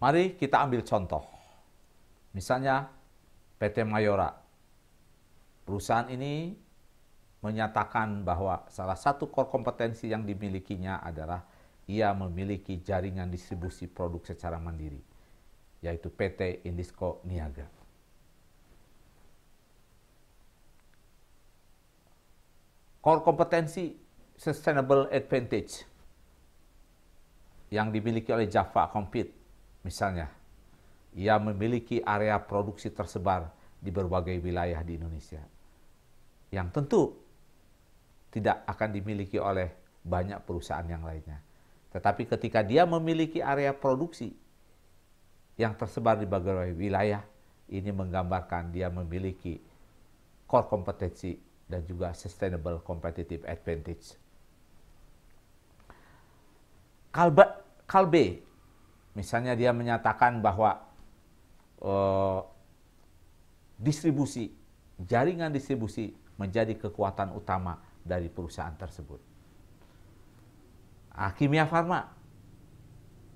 Mari kita ambil contoh. Misalnya PT Mayora. Perusahaan ini menyatakan bahwa salah satu core kompetensi yang dimilikinya adalah ia memiliki jaringan distribusi produk secara mandiri, yaitu PT Indisco Niaga. Core kompetensi sustainable advantage yang dimiliki oleh Java Compete. Misalnya, ia memiliki area produksi tersebar di berbagai wilayah di Indonesia. Yang tentu tidak akan dimiliki oleh banyak perusahaan yang lainnya. Tetapi ketika dia memiliki area produksi yang tersebar di berbagai wilayah, ini menggambarkan dia memiliki core kompetensi dan juga sustainable competitive advantage. Kalbe, Misalnya dia menyatakan bahwa eh, distribusi, jaringan distribusi menjadi kekuatan utama dari perusahaan tersebut. Ah, Kimia Farma,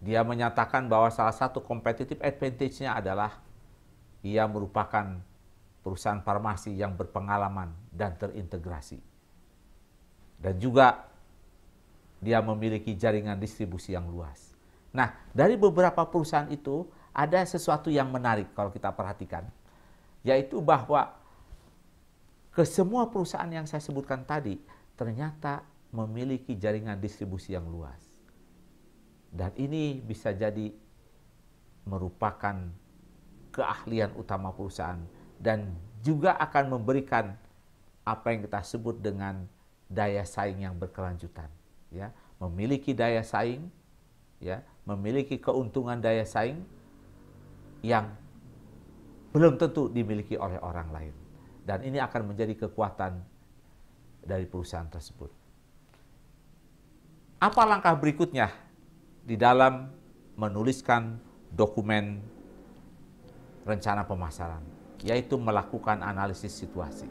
dia menyatakan bahwa salah satu competitive advantage-nya adalah ia merupakan perusahaan farmasi yang berpengalaman dan terintegrasi. Dan juga dia memiliki jaringan distribusi yang luas. Nah, dari beberapa perusahaan itu ada sesuatu yang menarik kalau kita perhatikan, yaitu bahwa ke semua perusahaan yang saya sebutkan tadi ternyata memiliki jaringan distribusi yang luas. Dan ini bisa jadi merupakan keahlian utama perusahaan dan juga akan memberikan apa yang kita sebut dengan daya saing yang berkelanjutan, ya, memiliki daya saing, ya, memiliki keuntungan daya saing yang belum tentu dimiliki oleh orang lain. Dan ini akan menjadi kekuatan dari perusahaan tersebut. Apa langkah berikutnya di dalam menuliskan dokumen rencana pemasaran, yaitu melakukan analisis situasi.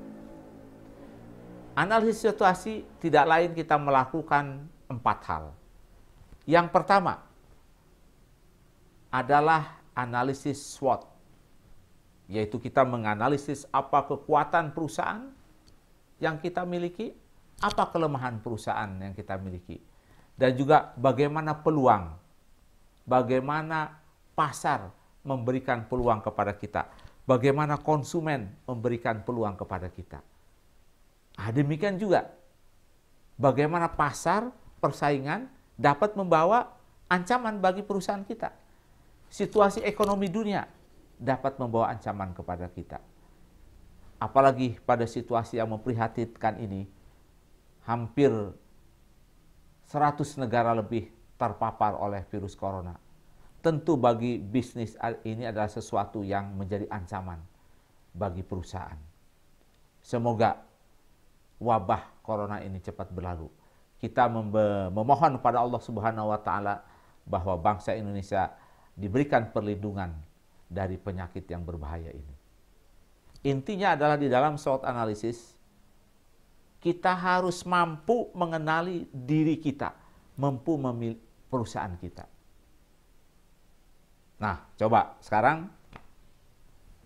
Analisis situasi tidak lain kita melakukan empat hal. Yang pertama, adalah analisis SWOT. Yaitu kita menganalisis apa kekuatan perusahaan yang kita miliki, apa kelemahan perusahaan yang kita miliki. Dan juga bagaimana peluang, bagaimana pasar memberikan peluang kepada kita, bagaimana konsumen memberikan peluang kepada kita. Nah, demikian juga bagaimana pasar persaingan dapat membawa ancaman bagi perusahaan kita situasi ekonomi dunia dapat membawa ancaman kepada kita. Apalagi pada situasi yang memprihatinkan ini, hampir 100 negara lebih terpapar oleh virus corona. Tentu bagi bisnis ini adalah sesuatu yang menjadi ancaman bagi perusahaan. Semoga wabah corona ini cepat berlalu. Kita memohon kepada Allah Subhanahu wa taala bahwa bangsa Indonesia diberikan perlindungan dari penyakit yang berbahaya ini. Intinya adalah di dalam SWOT analisis, kita harus mampu mengenali diri kita, mampu memilih perusahaan kita. Nah, coba sekarang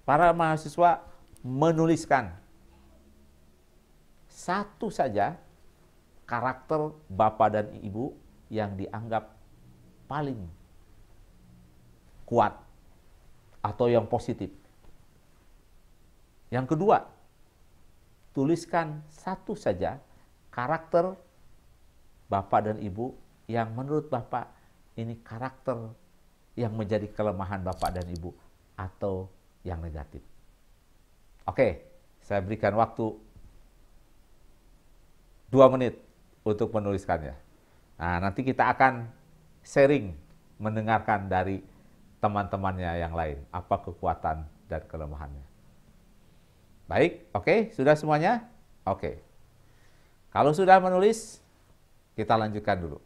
para mahasiswa menuliskan satu saja karakter bapak dan ibu yang dianggap paling kuat atau yang positif. Yang kedua, tuliskan satu saja karakter Bapak dan Ibu yang menurut Bapak ini karakter yang menjadi kelemahan Bapak dan Ibu atau yang negatif. Oke, saya berikan waktu dua menit untuk menuliskannya. Nah, nanti kita akan sharing mendengarkan dari teman-temannya yang lain, apa kekuatan dan kelemahannya. Baik, oke, okay, sudah semuanya? Oke. Okay. Kalau sudah menulis, kita lanjutkan dulu.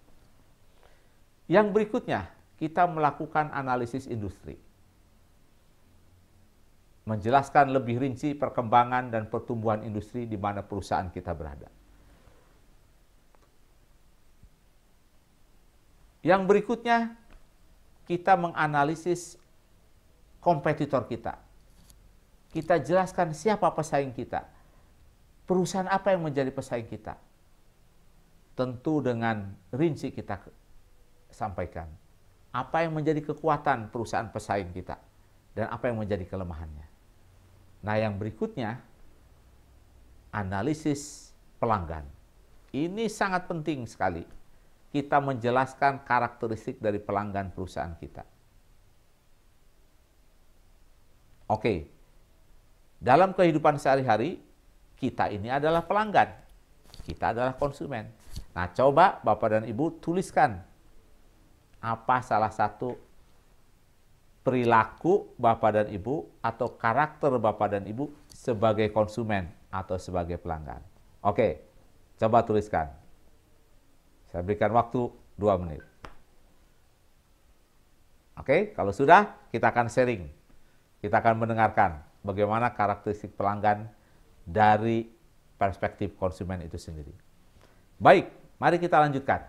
Yang berikutnya, kita melakukan analisis industri. Menjelaskan lebih rinci perkembangan dan pertumbuhan industri di mana perusahaan kita berada. Yang berikutnya, kita menganalisis kompetitor kita. Kita jelaskan siapa pesaing kita. Perusahaan apa yang menjadi pesaing kita. Tentu dengan rinci kita sampaikan. Apa yang menjadi kekuatan perusahaan pesaing kita. Dan apa yang menjadi kelemahannya. Nah yang berikutnya, analisis pelanggan. Ini sangat penting sekali kita menjelaskan karakteristik dari pelanggan perusahaan kita. Oke, dalam kehidupan sehari-hari, kita ini adalah pelanggan, kita adalah konsumen. Nah, coba Bapak dan Ibu tuliskan apa salah satu perilaku Bapak dan Ibu atau karakter Bapak dan Ibu sebagai konsumen atau sebagai pelanggan. Oke, coba tuliskan. Saya berikan waktu 2 menit. Oke, kalau sudah kita akan sharing. Kita akan mendengarkan bagaimana karakteristik pelanggan dari perspektif konsumen itu sendiri. Baik, mari kita lanjutkan.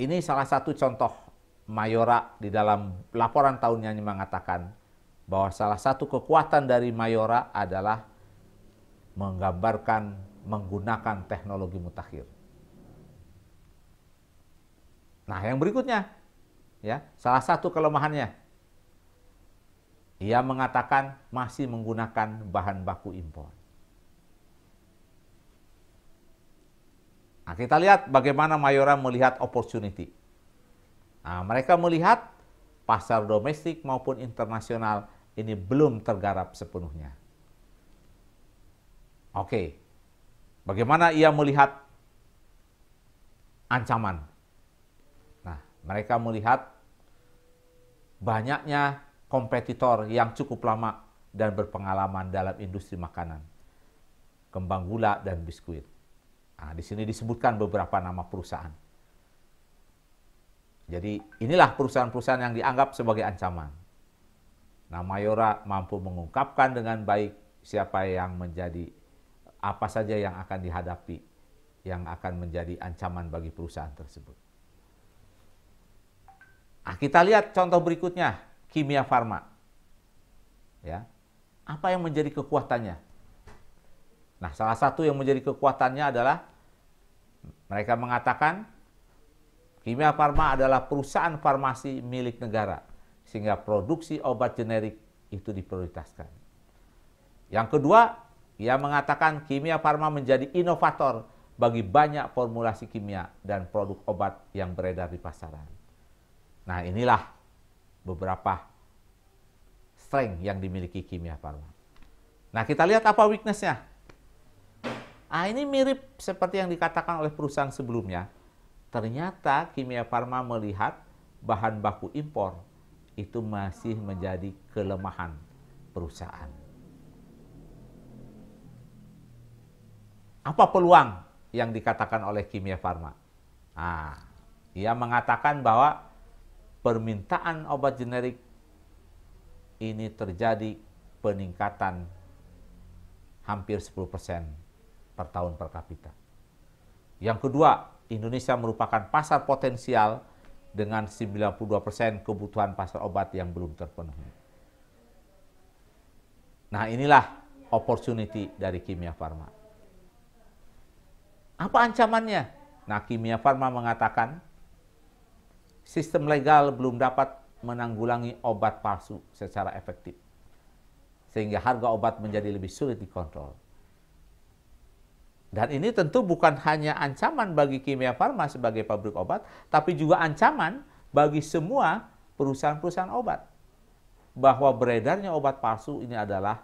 Ini salah satu contoh Mayora di dalam laporan tahunnya yang mengatakan bahwa salah satu kekuatan dari Mayora adalah menggambarkan menggunakan teknologi mutakhir. Nah, yang berikutnya, ya, salah satu kelemahannya, ia mengatakan masih menggunakan bahan baku impor. Nah, kita lihat bagaimana Mayora melihat opportunity. Nah, mereka melihat pasar domestik maupun internasional ini belum tergarap sepenuhnya. Oke. Bagaimana ia melihat ancaman? Nah, mereka melihat banyaknya kompetitor yang cukup lama dan berpengalaman dalam industri makanan, kembang gula dan biskuit. Nah, di sini disebutkan beberapa nama perusahaan. Jadi inilah perusahaan-perusahaan yang dianggap sebagai ancaman. Nah, Mayora mampu mengungkapkan dengan baik siapa yang menjadi apa saja yang akan dihadapi yang akan menjadi ancaman bagi perusahaan tersebut. Nah, kita lihat contoh berikutnya, kimia farma. Ya. Apa yang menjadi kekuatannya? Nah, salah satu yang menjadi kekuatannya adalah mereka mengatakan kimia farma adalah perusahaan farmasi milik negara sehingga produksi obat generik itu diprioritaskan. Yang kedua, ia mengatakan kimia farma menjadi inovator bagi banyak formulasi kimia dan produk obat yang beredar di pasaran. Nah inilah beberapa strength yang dimiliki kimia farma. Nah kita lihat apa weaknessnya. Ah ini mirip seperti yang dikatakan oleh perusahaan sebelumnya. Ternyata kimia farma melihat bahan baku impor itu masih menjadi kelemahan perusahaan. Apa peluang yang dikatakan oleh Kimia Farma? Nah, ia mengatakan bahwa permintaan obat generik ini terjadi peningkatan hampir 10% per tahun per kapita. Yang kedua, Indonesia merupakan pasar potensial dengan 92% kebutuhan pasar obat yang belum terpenuhi. Nah inilah opportunity dari Kimia Farma. Apa ancamannya? Nah, Kimia Farma mengatakan, sistem legal belum dapat menanggulangi obat palsu secara efektif. Sehingga harga obat menjadi lebih sulit dikontrol. Dan ini tentu bukan hanya ancaman bagi Kimia Farma sebagai pabrik obat, tapi juga ancaman bagi semua perusahaan-perusahaan obat. Bahwa beredarnya obat palsu ini adalah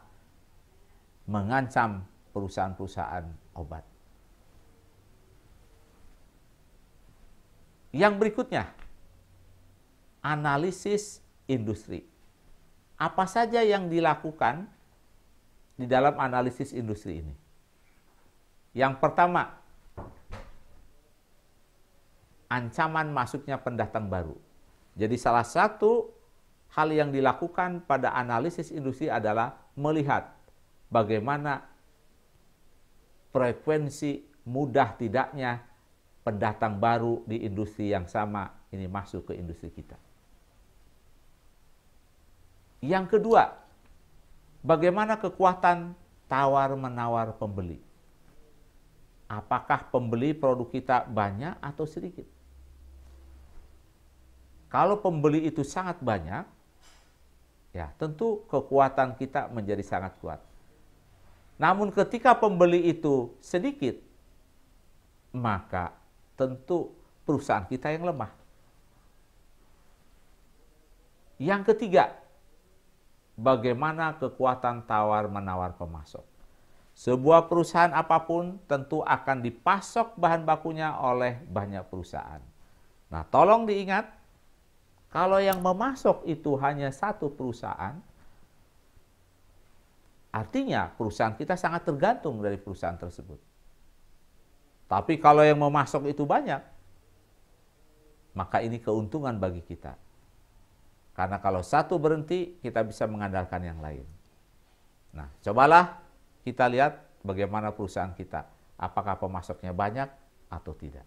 mengancam perusahaan-perusahaan obat. Yang berikutnya, analisis industri. Apa saja yang dilakukan di dalam analisis industri ini? Yang pertama, ancaman masuknya pendatang baru. Jadi salah satu hal yang dilakukan pada analisis industri adalah melihat bagaimana frekuensi mudah tidaknya pendatang baru di industri yang sama ini masuk ke industri kita. Yang kedua, bagaimana kekuatan tawar-menawar pembeli? Apakah pembeli produk kita banyak atau sedikit? Kalau pembeli itu sangat banyak, ya tentu kekuatan kita menjadi sangat kuat. Namun ketika pembeli itu sedikit, maka tentu perusahaan kita yang lemah. Yang ketiga, bagaimana kekuatan tawar-menawar pemasok. Sebuah perusahaan apapun tentu akan dipasok bahan bakunya oleh banyak perusahaan. Nah, tolong diingat, kalau yang memasok itu hanya satu perusahaan, artinya perusahaan kita sangat tergantung dari perusahaan tersebut. Tapi kalau yang mau masuk itu banyak, maka ini keuntungan bagi kita. Karena kalau satu berhenti, kita bisa mengandalkan yang lain. Nah, cobalah kita lihat bagaimana perusahaan kita. Apakah pemasoknya banyak atau tidak.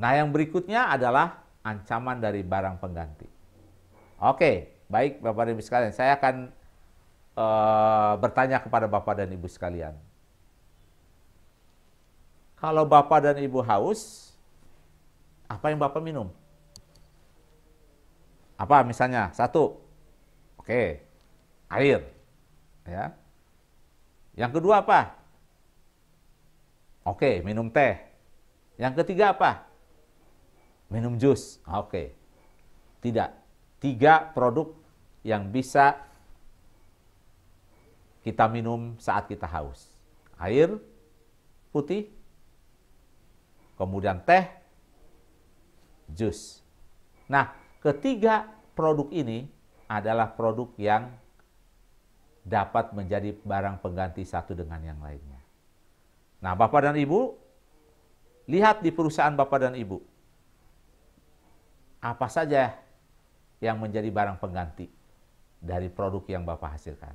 Nah, yang berikutnya adalah ancaman dari barang pengganti. Oke, baik Bapak dan Ibu sekalian. Saya akan uh, bertanya kepada Bapak dan Ibu sekalian kalau bapak dan ibu haus, apa yang bapak minum? Apa misalnya? Satu, oke, air. Ya. Yang kedua apa? Oke, minum teh. Yang ketiga apa? Minum jus. Oke. Tidak. Tiga produk yang bisa kita minum saat kita haus. Air putih, kemudian teh, jus. Nah, ketiga produk ini adalah produk yang dapat menjadi barang pengganti satu dengan yang lainnya. Nah, Bapak dan Ibu, lihat di perusahaan Bapak dan Ibu. Apa saja yang menjadi barang pengganti dari produk yang Bapak hasilkan?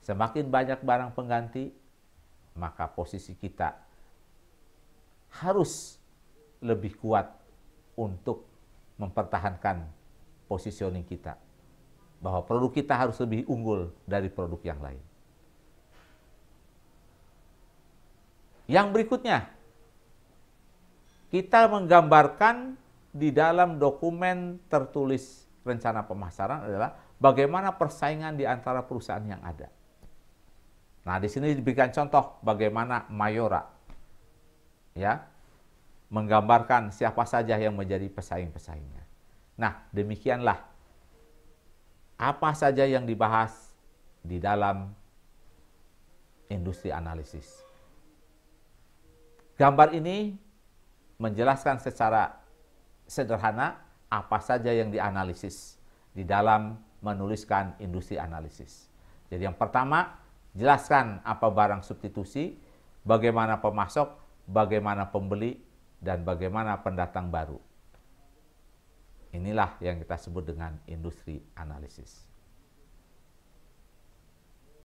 Semakin banyak barang pengganti, maka posisi kita harus lebih kuat untuk mempertahankan positioning kita. Bahwa produk kita harus lebih unggul dari produk yang lain. Yang berikutnya, kita menggambarkan di dalam dokumen tertulis rencana pemasaran adalah bagaimana persaingan di antara perusahaan yang ada. Nah, di sini diberikan contoh bagaimana Mayora ya menggambarkan siapa saja yang menjadi pesaing-pesaingnya. Nah, demikianlah apa saja yang dibahas di dalam industri analisis. Gambar ini menjelaskan secara sederhana apa saja yang dianalisis di dalam menuliskan industri analisis. Jadi yang pertama, jelaskan apa barang substitusi, bagaimana pemasok, bagaimana pembeli, dan bagaimana pendatang baru. Inilah yang kita sebut dengan industri analisis.